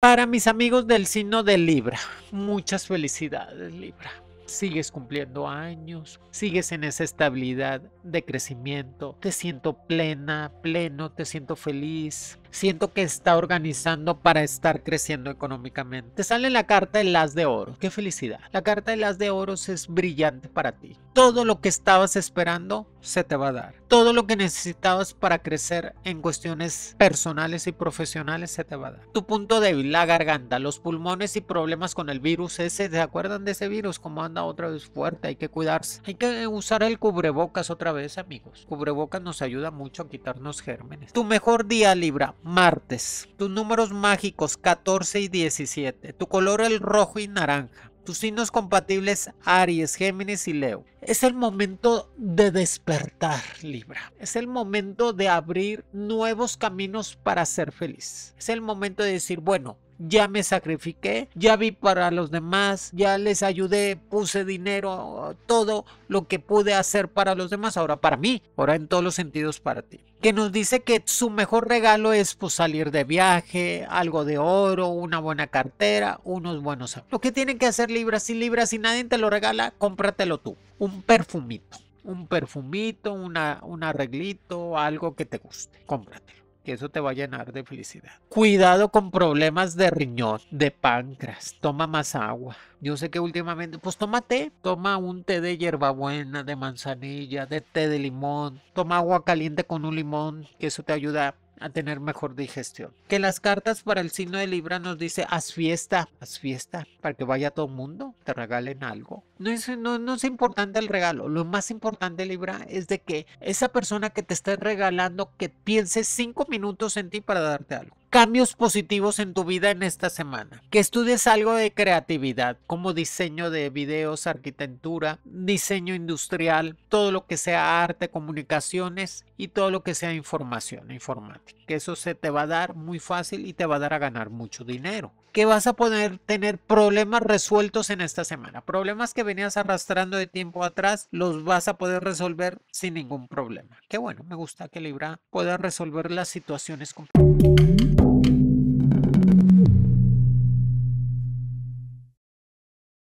Para mis amigos del signo de Libra, muchas felicidades Libra. Sigues cumpliendo años, sigues en esa estabilidad de crecimiento, te siento plena, pleno, te siento feliz, siento que está organizando para estar creciendo económicamente. Te sale la carta de las de oro. ¡Qué felicidad! La carta de las de oro es brillante para ti. Todo lo que estabas esperando se te va a dar. Todo lo que necesitabas para crecer en cuestiones personales y profesionales se te va a dar. Tu punto débil, la garganta, los pulmones y problemas con el virus ese. ¿Se acuerdan de ese virus? ¿Cómo anda otra vez fuerte, hay que cuidarse. Hay que usar el cubrebocas otra vez, amigos. Cubrebocas nos ayuda mucho a quitarnos gérmenes. Tu mejor día, Libra martes. Tus números mágicos 14 y 17. Tu color el rojo y naranja. Tus signos compatibles Aries, Géminis y Leo. Es el momento de despertar, Libra. Es el momento de abrir nuevos caminos para ser feliz. Es el momento de decir, bueno, ya me sacrifiqué, ya vi para los demás, ya les ayudé, puse dinero, todo lo que pude hacer para los demás, ahora para mí, ahora en todos los sentidos para ti. Que nos dice que su mejor regalo es pues, salir de viaje, algo de oro, una buena cartera, unos buenos. Lo que tienen que hacer libras y libras, y nadie te lo regala, cómpratelo tú. Un perfumito, un perfumito, una, un arreglito, algo que te guste, cómpratelo que eso te va a llenar de felicidad. Cuidado con problemas de riñón, de páncreas, toma más agua. Yo sé que últimamente, pues toma té, toma un té de hierbabuena, de manzanilla, de té de limón, toma agua caliente con un limón, que eso te ayuda a tener mejor digestión. Que las cartas para el signo de Libra nos dice, haz fiesta, haz fiesta, para que vaya todo el mundo, te regalen algo no es, no, no es importante el regalo, lo más importante Libra es de que esa persona que te esté regalando que piense cinco minutos en ti para darte algo cambios positivos en tu vida en esta semana. Que estudies algo de creatividad, como diseño de videos, arquitectura, diseño industrial, todo lo que sea arte, comunicaciones y todo lo que sea información, informática. Que eso se te va a dar muy fácil y te va a dar a ganar mucho dinero. Que vas a poder tener problemas resueltos en esta semana. Problemas que venías arrastrando de tiempo atrás, los vas a poder resolver sin ningún problema. Qué bueno, me gusta que Libra pueda resolver las situaciones complicadas.